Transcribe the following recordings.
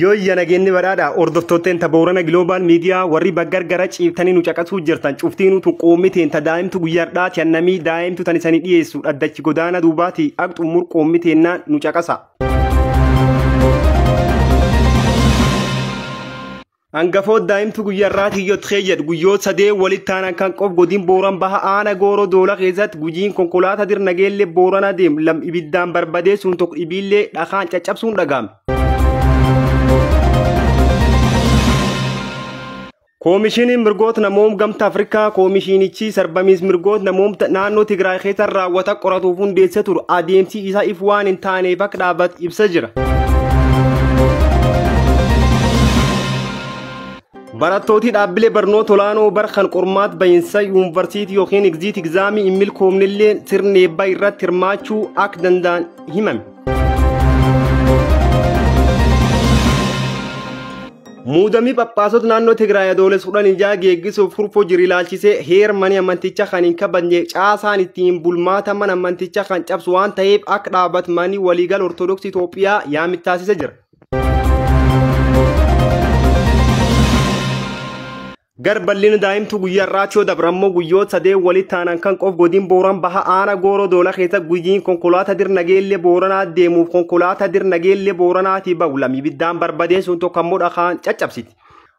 yoo iyya nageenni badhaadha hordoftootteen ta boorana global miidiyaa warri baggargara ciiftanii nu caqasuu jirtan cuftiinutu qoommi ta daa'imtu guyyardhaa cannamii daa'imtu tan isanii dhiyeessu dhadhachi godaana duubaati aqxumur qoommiteenna nu caqasa. Angafoot daa'imtu guyyaarraa kiyyoot keeyyad guyyoot sadee walittaan akkan qof godin booran baha aana gooroo doolaa keessatti gujiin konkolaataa dirnageellee boorana deemu lam ibiddaan barbadeessuun tokko ibiillee dhakaan caccabsuun Koomishiiniin mirgoota namoom gamta Afrikaa koomishiinichi sarbamiis mirgoota namoom naannoo Tigraay keessa raawwata qoratuuf hundeessa turu adeemsi isaa if waan hin taaneef akka dhaabbatu ibsa jira. barattooti dhaabbilee barnoota olaanoo bara kan qormaat bahinsa yuunivarsiitii yookiin egziit egzaamii hin milkoomnellee sirneebbaa irratti hirmaachuu akka danda'an himame. Muudamii Phaaphaasota naannoo Tigraay Adooles kudhan ijaa geeggisuuf furfoo jiri ilaalchisee heer mani amantichaa kan hin kabajne caasaan ittiin bulmaata mana amantichaa kan cabsu waan ta'eef akka dhaabbatmanii waliigal Ortodoksii Itoophiyaa yaamittaasisee jira. gar bal'ina daa'imtu guyyaa raachoo dabrammoo guyyoota sadee wali taanaan kan qof godin booran baha aana gooroo doona keessa guyyiin konkolaataa dirnageellee booranaa deemuuf konkolaataa dirnageellee booranaati ba'u lami biddaan barbadeen sun tokkammoo dhakaan caccabsiti.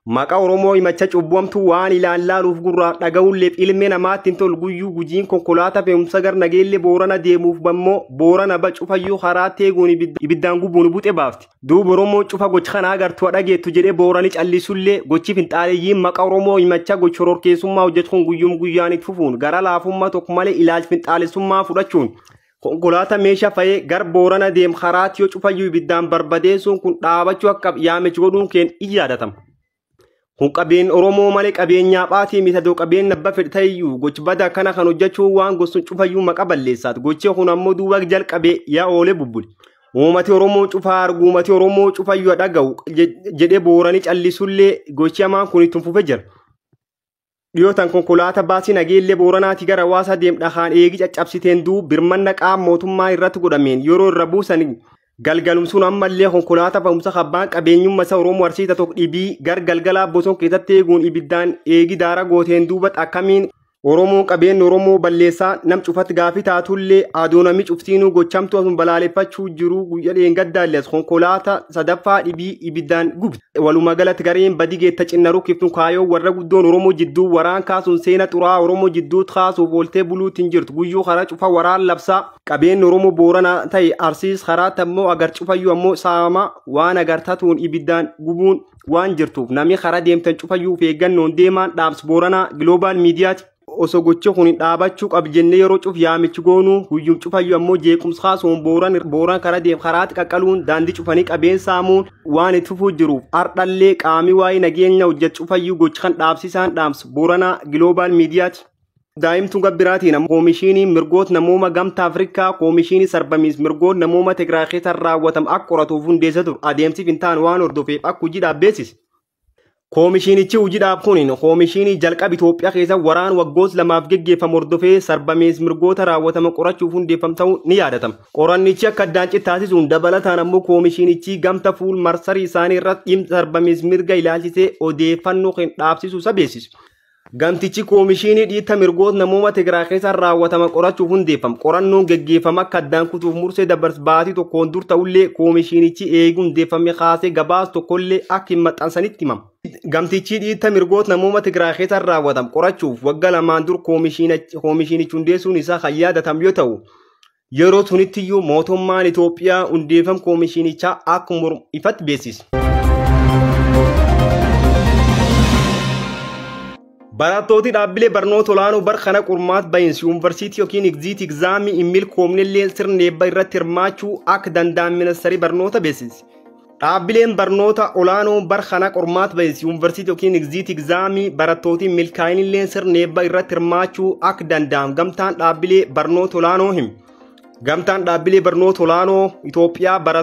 maqaa oromoo himacha cubbuamtuu waan ilaallaaluuf gurraa dhaga'ulleef ilmee namaatti hin tolu guyyuu gujiin konkolaataa fe'umsa gar nageelle boorana deemuuf bammoo boorana ba cufayyuu karaa teeguun ibiddaan gubuun buxe baafti duuba oromoon cufa gocha kanaa gartuu dhageettu jedhee boorani callisuullee gochi hin xaaleeyyiin maqaa oromoo himacha gocha rorkeessummaa hojjechuun guyyuum guyyaaniif fufuun gara laafummaa tokko malee ilaalchi finxaalesummaa fudhachuun konkolaataa meeshaa fayee gar boorana deem karaa cufayyuu Qabeen Oromoo malee qabeenyaa baatii miidhagdoo qabeen nabba fedhatayyuu gochi badaa kana kan hojjechuun waan gosuun cufayyuu maqa balleessaati. Gochi kun ammoo duuba jalqabee yaa oolee bubbule. Uummati Oromoo cufaa argu uummati Oromoo cufayyuu dhaga'u jedhee booranii gochi hamaan kun itti fufee jira. Dhiyootaan konkolaataa baasii nageellee booranaati gara hawaasa deemdhahaan eegi caccabsiteen duub birmanna qaama mootummaa irratti godhameen yeroo irra buusan Galgalumsuun ammallee konkolaataa fe'umsa abbaan qabeenyummaa isaa Oromoo Arsiita tokko dhibii gar galgalaa boson keessatti eeguun ibiddaan eegi daara gooteen duuba akkamiin oromo qabeen Oromoo balleessaa nam cufatti gaafii taatullee adoonamii cuftiinuu gochamtuu asuma balaaleffachuu jiruu guyyaa dheengadaales konkolaataa sadaffaa dhibii ibiddaan gubdi waluma galatti gareen badi geetta cinnaruu warra Oromoo jidduu seena xuraa Oromoo jidduu kaasuuf ooltee buluutiin jirtu guyyuu karaa cufa waraan labsaa qabeen Oromoo booranaa ta'e arsiis karaa agar cufayyuu ammoo saama waan agartatuun ibiddaan gubuun waan jirtuuf namni deemtan osoo gocha kun dhaabachuu qab jennee yeroo cuf yaamichi goonuu guyyum cufayyuu ammoo jeequmsaa soon booraan booraan karaa deem qaqqaluun daandii cufanii qabeen saamuun waan itti fufuu jiruuf hardhallee qaamii waayee nageenya hojjechuu fayyuu gocha kan dhaabsisaan dhaamsu booranaa giloobaal miidiyaati. daa'imtuun gabbiraatiin koomishinii mirgoot namooma gamta afrikaa komishinii sarbamiis mirgoot namooma tigraaqeetan raawwatam akka qoratuuf hundeessa ture adeemsiif hin taane waan hordofeef Koomishinichi hojiidhaaf kuniin koomishiinii jalqaba Itoophiyaa keessa waraan waggoos lamaaf geggeeffamu hordofee sarbamees mirgoota raawwatama qorachuuf hundeeffamta'u ni yaadatama. Qorannichi akka addaancii taasisuun dabalataan ammoo koomishinichi gamta fuul marsarii isaanii irratti dhimma sarbamees mirga ilaalchisee odeeffannoo kan dhaabsisu sabeessisu. Gamtichi koomishinii dhiitta mirgoota namoota Tigraay keessaan raawwatama qorachuuf hundeeffama. Qorannoon geggeeffama akka addaan kutuuf mursee dabarsbaatii tokkoon dur ta'ullee koomishinichi eeguu hundeeffame kaasee gabaas tokkollee akka hin maxxansanitti himama. Gamtichi dhiitta mirgoota namoota Tigraay keessaan raawwatama qorachuuf waggaa lamaan dur koomishinichi hundeessuun isaa kan yaadatamu yoo ta'u, yeroo sunittiyyuu mootummaan Itoophiyaa hundeeffama koomishinicha akka ifatti beeksise. Barattooti dhaabbilee barnoota olaanoo barxana qormaat ba'iinsi yuunivarsiitii yookiin egziit egzaamii imil koomnillee sirni eebbaa irratti hirmaachuu akka danda'an ministeerri barnoota beeksise. Dhaabbileen barnoota olaanoo barxana qormaat ba'iinsi yuunivarsiitii yookiin egziit egzaamii barattootiin milkaa'inillee sirni eebbaa irratti hirmaachuu akka danda'an gamtaan dhaabbilee barnoota olaanoo hima. Gamtaan dhaabbilee barnoota olaanoo Itoophiyaa bar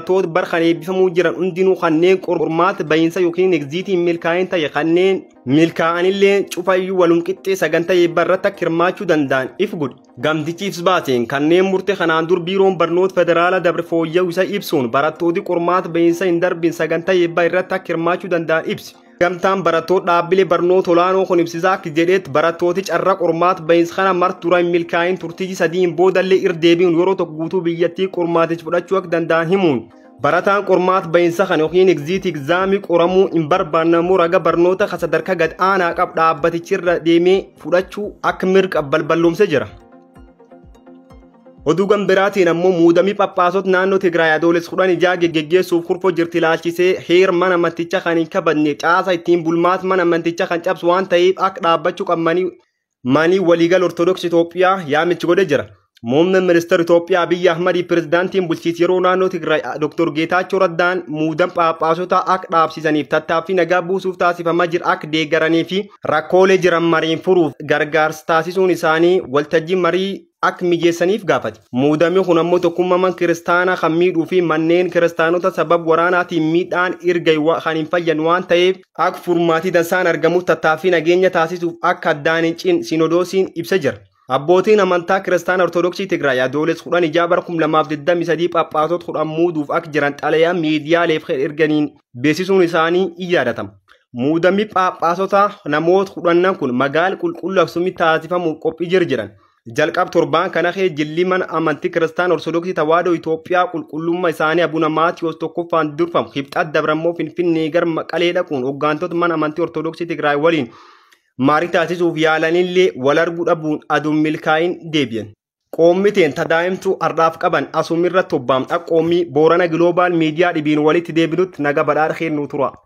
kan eebbifamuu jiran hundinuu kanneen qormaata bahiinsa yookiin egziitiin milkaa'in ta'e kanneen milkaa'anillee cufayyuu walum qixxee sagantaa eebbaa irratti akka hirmaachuu danda'an if godhi. Gamtichiifs kanneen murtee kanaan dur biiroon barnoota federaala dabre fooyya'u isa ibsuun barattooti qormaata bahiinsa hin darbiin sagantaa eebbaa irratti akka hirmaachuu danda'an ibsi. Gamtaan barattoota dhaabbilee barnoota olaanoo kun ibsisaa akka jedhetti barattootichi carraa qormaata bahinsa kana marti duraan milkaa'in turtichi sadiin boodallee irdeebiin yeroo tokko guutuu biyyattii qormaatichi fudhachuu akka danda'an himuun. Barataan qormaata bahinsa kana yookiin egziitii egzaamii qoramuu hin barbaannamu raga barnoota kan sadarkaa gad aanaa qabu dhaabbatichirra deemee fudhachuu akka mirga balballoomsee jira. Oduu gambiraatiin ammoo muudamii phaphaasota naannoo Tigraay adooles kudhan ijaa geggeessuuf kurfoo jirti ilaalchisee heer mana kan hin kabadne caasa ittiin bulmaas mana mantichaa kan cabsu waan ta'eef akka dhaabbachuu qabmanii manii waliigal Ortodoksii Itoophiyaa yaamichi godhe jira. Muummeen ministeera Itoophiyaa Abiyyi Ahmadi pirezidaantiin bulchiis yeroo naannoo Tigraay Dr. Geetaachoo Raddaan muudan phaaphaasotaa akka dhaabsisaniif tattaaffii nagaa buusuuf taasifamaa jira akka deeggaranii fi rakkoolee jiran furuuf gargaarsa taasisuun isaanii marii akka mijeessaniif gaafate. Muudamni kun ammoo tokkummaan kiristaanaa kan miidhuu fi manneen kiristaanota sabab waraanaatiin miidhaan erga kan hin fayyan waan ta'eef akka furmaatii dansaan argamu tattaaffii nageenya taasisuuf akka addaan hin sinodoosiin ibsa jira. Abbootiin amantaa Kiristaana Ortodoksii Tigraay adooles kudhan ijaa bara kum lamaaf digdami sadii phaaphaatot kudhan muduuf akka jiran xalayaa miidiyaaleef erganiin beeksisuun isaanii in yaadatama. Muudamni phaaphaasotaa namoota kudhannan kun magaala qulqulluu Aksuumitti taasifamu qophii jira jedhan. jalqab torbaan kana jilli mana amantii kiristaan ortodoksii tawado Itoophiyaa qulqullummaa isaanii abuna maatiyoos tokkoffaan durfamu hibxaa dabrammoo finfinnee gar maqalee dhaquun hoggantoota mana amantii ortodoksii Tigraay waliin maarii taasisuuf yaalanillee wal arguu dhabuun milkaa'in milkaa'iin deebi'an. Qoommiteen tadaa'imtuu har'aaf qaban asumirra tobbaamdha qoommii Boorana Giloobaan miidiyaa dhibiin walitti deebinutti naga badhaadha kennuu tura.